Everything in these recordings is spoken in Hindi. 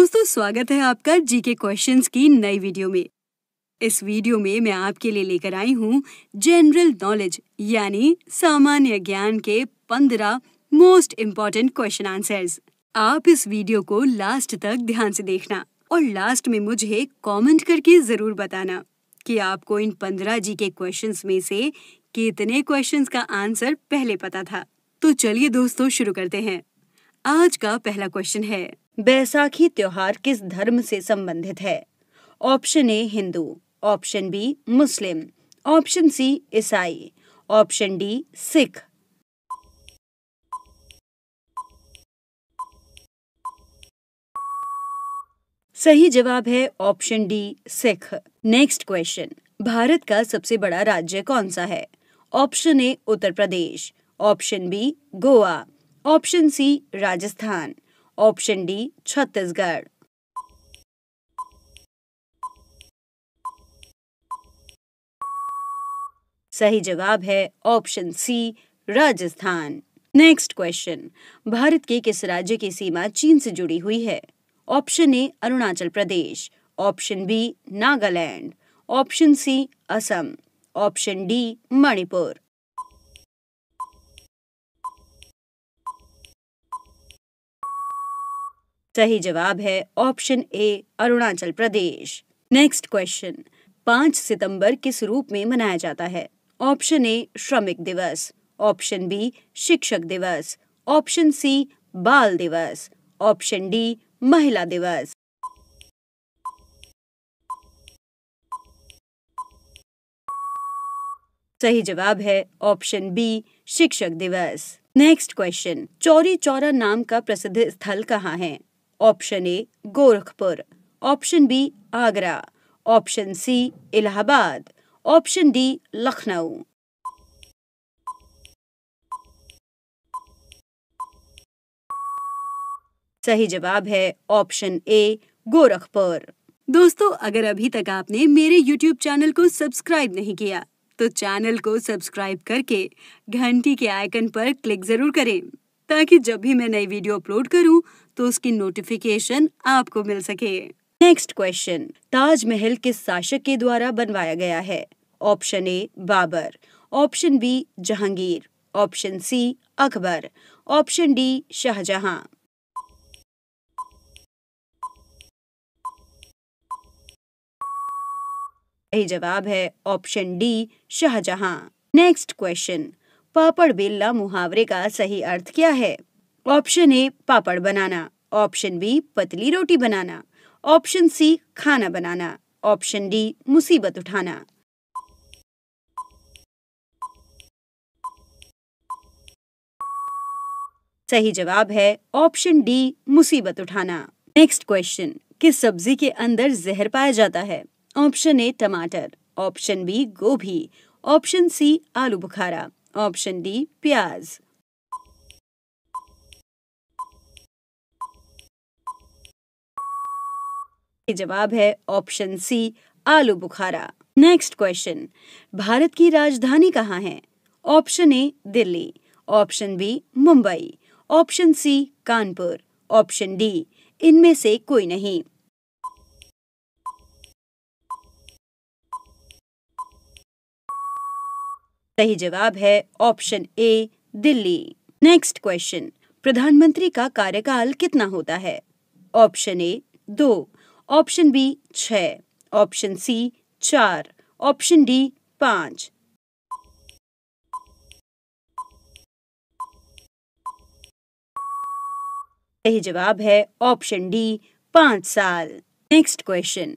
दोस्तों स्वागत है आपका जीके क्वेश्चंस की नई वीडियो में इस वीडियो में मैं आपके लिए लेकर आई हूँ जनरल नॉलेज यानी सामान्य ज्ञान के पंद्रह मोस्ट इम्पोर्टेंट क्वेश्चन आंसर्स आप इस वीडियो को लास्ट तक ध्यान से देखना और लास्ट में मुझे कमेंट करके जरूर बताना कि आपको इन पंद्रह जी के क्वेश्चन में से कितने क्वेश्चन का आंसर पहले पता था तो चलिए दोस्तों शुरू करते हैं आज का पहला क्वेश्चन है बैसाखी त्योहार किस धर्म से संबंधित है option A Hindu option B Muslim option C ईसाई ऑप्शन डी सिख सही जवाब है option D Sikh next question Bharat का सबसे बड़ा राज्य कौन सा है option A Uttar Pradesh option B Goa option C Rajasthan option D Chhattisgarh सही जवाब है option C Rajasthan next question Bharat के किस राज्य की सीमा चीन से जुड़ी हुई है option A Arunachal Pradesh option B Nagaland option C Assam option D Manipur सही जवाब है option A Arunachal Pradesh next question पाँच सितंबर किस रूप में मनाया जाता है ऑप्शन ए श्रमिक दिवस ऑप्शन बी शिक्षक दिवस ऑप्शन सी बाल दिवस ऑप्शन डी महिला दिवस सही जवाब है ऑप्शन बी शिक्षक दिवस नेक्स्ट क्वेश्चन चौरी चौरा नाम का प्रसिद्ध स्थल कहाँ है option A Gorakhpur option B Agra option C Allahabad option D Lucknow सही जवाब है ऑप्शन ए गोरखपुर दोस्तों अगर अभी तक आपने मेरे YouTube चैनल को सब्सक्राइब नहीं किया तो चैनल को सब्सक्राइब करके घंटी के आइकन पर क्लिक जरूर करें ताकि जब भी मैं नई वीडियो अपलोड करूं तो उसकी नोटिफिकेशन आपको मिल सके नेक्स्ट क्वेश्चन ताजमहल किस शासक के द्वारा बनवाया गया है option A Babur option B Jahangir option C Akbar option D Shahjahan जवाब है option D Shahjahan next question पापड़ बेलना मुहावरे का सही अर्थ क्या है ऑप्शन ए पापड़ बनाना ऑप्शन बी पतली रोटी बनाना ऑप्शन सी खाना बनाना ऑप्शन डी मुसीबत उठाना सही जवाब है ऑप्शन डी मुसीबत उठाना नेक्स्ट क्वेश्चन किस सब्जी के अंदर जहर पाया जाता है ऑप्शन ए टमाटर ऑप्शन बी गोभी ऑप्शन सी आलू बुखारा ऑप्शन डी प्याज जवाब है ऑप्शन सी आलू बुखारा नेक्स्ट क्वेश्चन भारत की राजधानी कहाँ है option A Delhi option B Mumbai option C Kanpur option D इनमें से कोई नहीं सही जवाब है option A Delhi next question प्रधानमंत्री का कार्यकाल कितना होता है ऑप्शन ए दो ऑप्शन बी छ ऑप्शन सी चार ऑप्शन डी पांच सही जवाब है ऑप्शन डी पांच साल नेक्स्ट क्वेश्चन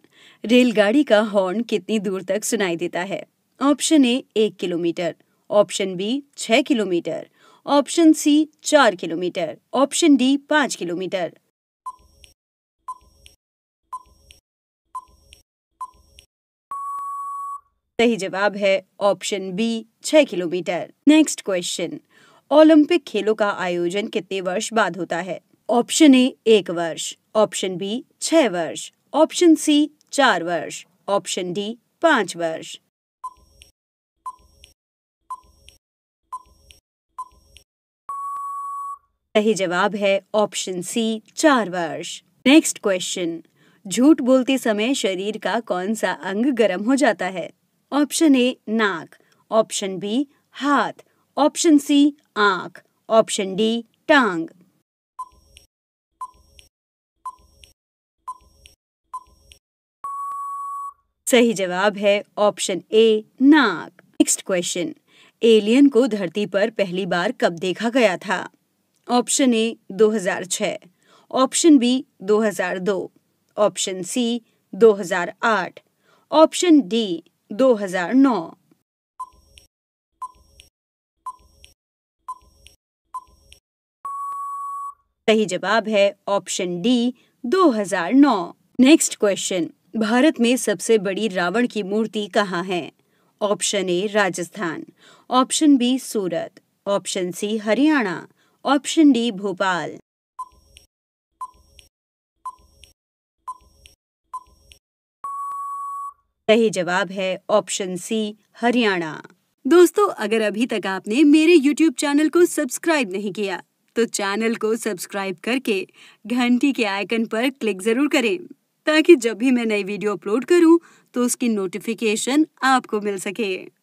रेलगाड़ी का हॉर्न कितनी दूर तक सुनाई देता है ऑप्शन ए एक किलोमीटर ऑप्शन बी छ किलोमीटर ऑप्शन सी चार किलोमीटर ऑप्शन डी पाँच किलोमीटर सही जवाब है ऑप्शन बी छह किलोमीटर नेक्स्ट क्वेश्चन ओलंपिक खेलों का आयोजन कितने वर्ष बाद होता है ऑप्शन ए एक वर्ष ऑप्शन बी छह वर्ष ऑप्शन सी चार वर्ष ऑप्शन डी पाँच वर्ष सही जवाब है ऑप्शन सी चार वर्ष नेक्स्ट क्वेश्चन झूठ बोलते समय शरीर का कौन सा अंग गर्म हो जाता है ऑप्शन ए नाक ऑप्शन बी हाथ ऑप्शन सी आंख ऑप्शन डी टांग सही जवाब है ऑप्शन ए नाक नेक्स्ट क्वेश्चन एलियन को धरती पर पहली बार कब देखा गया था option A 2006, option B 2002, option C 2008, option D 2009 सही जवाब है option D 2009। Next question Bharat में सबसे बड़ी रावण की मूर्ति कहाँ है option A Rajasthan option B Surat option C Haryana option D Bhopal सही जवाब है ऑप्शन सी हरियाणा दोस्तों अगर अभी तक आपने मेरे YouTube चैनल को सब्सक्राइब नहीं किया तो चैनल को सब्सक्राइब करके घंटी के आइकन पर क्लिक जरूर करें ताकि जब भी मैं नई वीडियो अपलोड करूं तो उसकी नोटिफिकेशन आपको मिल सके